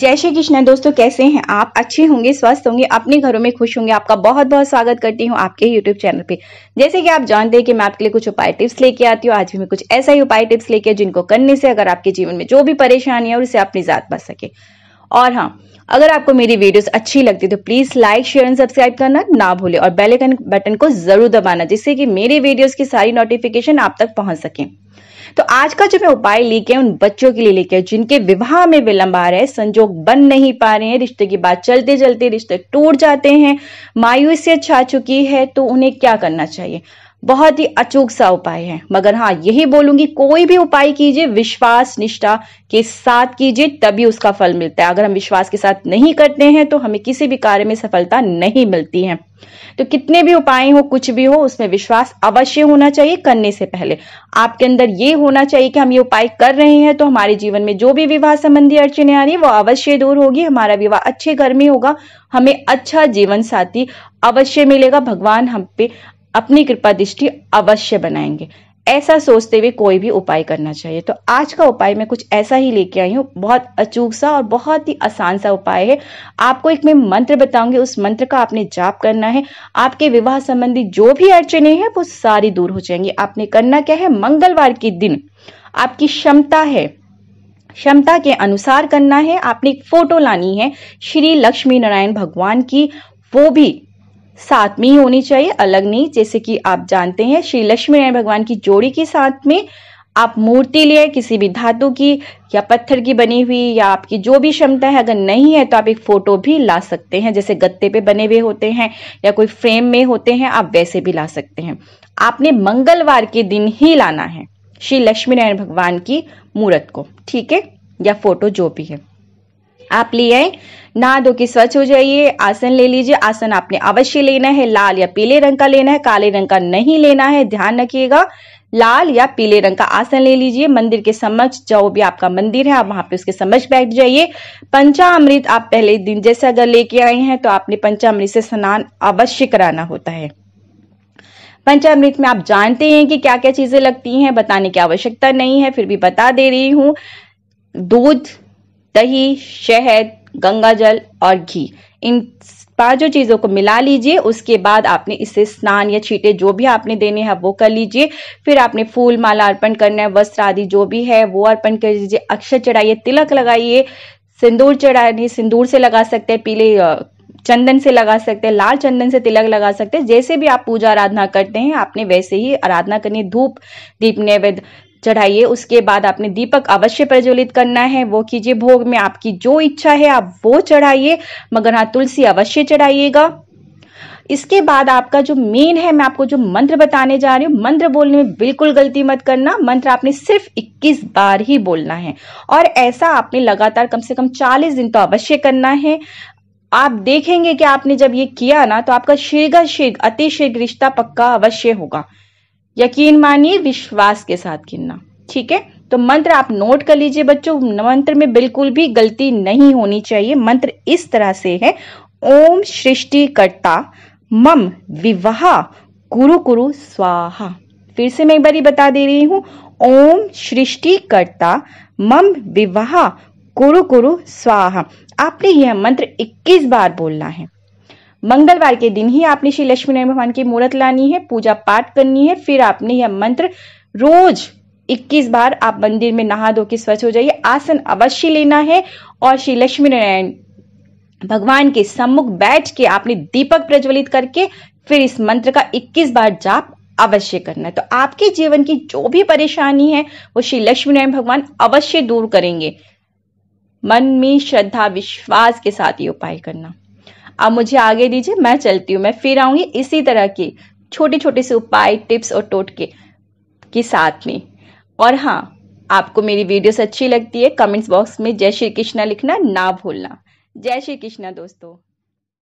जय श्री कृष्ण दोस्तों कैसे हैं आप अच्छे होंगे स्वस्थ होंगे अपने घरों में खुश होंगे आपका बहुत बहुत स्वागत करती हूँ आपके यूट्यूब चैनल पे जैसे कि आप जानते हैं कि मैं आपके लिए कुछ उपाय टिप्स लेके आती हूँ आज भी मैं कुछ ऐसा ही उपाय टिप्स लेके जिनको करने से अगर आपके जीवन में जो भी परेशानी है और उसे आप निजात बच सके और हाँ अगर आपको मेरी वीडियोस अच्छी लगती तो please like share and subscribe करना ना भूले और बेल आइकन बटन को जरूर दबाना जिससे कि मेरे वीडियोस की सारी नोटिफिकेशन आप तक पहुंच सके तो आज का जो मैं उपाय लेके उन बच्चों के लिए लेके जिनके विवाह में विलंब आ रहा है संजोग बन नहीं पा रहे हैं रिश्ते की बात चलते चलते रिश्ते टूट जाते हैं मायूसियत छा चुकी है तो उन्हें क्या करना चाहिए बहुत ही अचूक सा उपाय है मगर हाँ यही बोलूंगी कोई भी उपाय कीजिए विश्वास निष्ठा के साथ कीजिए तभी उसका फल मिलता है अगर हम विश्वास के साथ नहीं करते हैं तो हमें किसी भी कार्य में सफलता नहीं मिलती है तो कितने भी उपाय हो कुछ भी हो उसमें विश्वास अवश्य होना चाहिए करने से पहले आपके अंदर ये होना चाहिए कि हम ये उपाय कर रहे हैं तो हमारे जीवन में जो भी विवाह संबंधी अड़चने आ रही है वो अवश्य दूर होगी हमारा विवाह अच्छे घर में होगा हमें अच्छा जीवन साथी अवश्य मिलेगा भगवान हम पे अपनी कृपा दृष्टि अवश्य बनाएंगे ऐसा सोचते हुए कोई भी उपाय करना चाहिए तो आज का उपाय मैं कुछ ऐसा ही लेके आई हूँ बहुत अचूक सा और बहुत ही आसान सा उपाय है आपको एक मैं मंत्र बताऊंगी उस मंत्र का आपने जाप करना है आपके विवाह संबंधी जो भी अड़चने हैं वो सारी दूर हो जाएंगी आपने करना क्या है मंगलवार के दिन आपकी क्षमता है क्षमता के अनुसार करना है आपने एक फोटो लानी है श्री लक्ष्मी नारायण भगवान की वो भी साथ में ही होनी चाहिए अलग नहीं जैसे कि आप जानते हैं श्री लक्ष्मी नारायण भगवान की जोड़ी के साथ में आप मूर्ति लिए किसी भी धातु की या पत्थर की बनी हुई या आपकी जो भी क्षमता है अगर नहीं है तो आप एक फोटो भी ला सकते हैं जैसे गत्ते पे बने हुए होते हैं या कोई फ्रेम में होते हैं आप वैसे भी ला सकते हैं आपने मंगलवार के दिन ही लाना है श्री लक्ष्मी नारायण भगवान की मूर्त को ठीक है या फोटो जो भी है आप ले आए नहा धो के स्वच्छ हो जाइए आसन ले लीजिए आसन आपने अवश्य लेना है लाल या पीले रंग का लेना है काले रंग का नहीं लेना है ध्यान रखिएगा लाल या पीले रंग का आसन ले लीजिए मंदिर के समक्ष जो भी आपका मंदिर है आप वहां पे उसके समक्ष बैठ जाइए पंचामृत आप पहले दिन जैसे अगर लेके आए हैं तो आपने पंचामृत से स्नान अवश्य कराना होता है पंचामृत में आप जानते हैं कि क्या क्या चीजें लगती हैं बताने की आवश्यकता नहीं है फिर भी बता दे रही हूं दूध दही शहद गंगा जल और घी इन पांचों चीजों को मिला लीजिए उसके बाद आपने इसे स्नान या छीटे जो भी आपने देने हैं वो कर लीजिए फिर आपने फूल माला अर्पण करना है वस्त्र आदि जो भी है वो अर्पण कर लीजिए अक्षर चढ़ाइए तिलक लगाइए सिंदूर चढ़ाइए सिंदूर से लगा सकते हैं पीले चंदन से लगा सकते हैं लाल चंदन से तिलक लगा सकते हैं जैसे भी आप पूजा आराधना करते हैं आपने वैसे ही आराधना करनी धूप दीप नैवेद्य चढ़ाइए उसके बाद आपने दीपक अवश्य प्रज्वलित करना है वो कीजिए भोग में आपकी जो इच्छा है आप वो चढ़ाइए मगर हाँ तुलसी अवश्य चढ़ाइएगा इसके बाद आपका जो मेन है मैं आपको जो मंत्र बताने जा रही हूँ मंत्र बोलने में बिल्कुल गलती मत करना मंत्र आपने सिर्फ 21 बार ही बोलना है और ऐसा आपने लगातार कम से कम 40 दिन तो अवश्य करना है आप देखेंगे कि आपने जब ये किया ना तो आपका शीघ्र शीघ्र अतिशीघ्र रिश्ता पक्का अवश्य होगा यकीन मानिए विश्वास के साथ गिनना ठीक है तो मंत्र आप नोट कर लीजिए बच्चों मंत्र में बिल्कुल भी गलती नहीं होनी चाहिए मंत्र इस तरह से है ओम सृष्टिकर्ता मम विवाह कुरु कुरु स्वाहा फिर से मैं एक बार बता दे रही हूँ ओम सृष्टिकर्ता मम विवाह कुरु कुरु स्वाहा आपने यह मंत्र 21 बार बोलना है मंगलवार के दिन ही आपने श्री लक्ष्मी नारायण भगवान की मूर्त लानी है पूजा पाठ करनी है फिर आपने यह मंत्र रोज 21 बार आप मंदिर में नहा धो के स्वच्छ हो जाइए आसन अवश्य लेना है और श्री लक्ष्मी नारायण भगवान के सम्मुख बैठ के आपने दीपक प्रज्वलित करके फिर इस मंत्र का 21 बार जाप अवश्य करना है तो आपके जीवन की जो भी परेशानी है वो श्री लक्ष्मी नारायण भगवान अवश्य दूर करेंगे मन में श्रद्धा विश्वास के साथ ये उपाय करना आप मुझे आगे दीजिए मैं चलती हूँ मैं फिर आऊंगी इसी तरह के छोटे छोटे से उपाय टिप्स और टोटके के साथ में और हाँ आपको मेरी वीडियोस अच्छी लगती है कमेंट्स बॉक्स में जय श्री कृष्णा लिखना ना भूलना जय श्री कृष्णा दोस्तों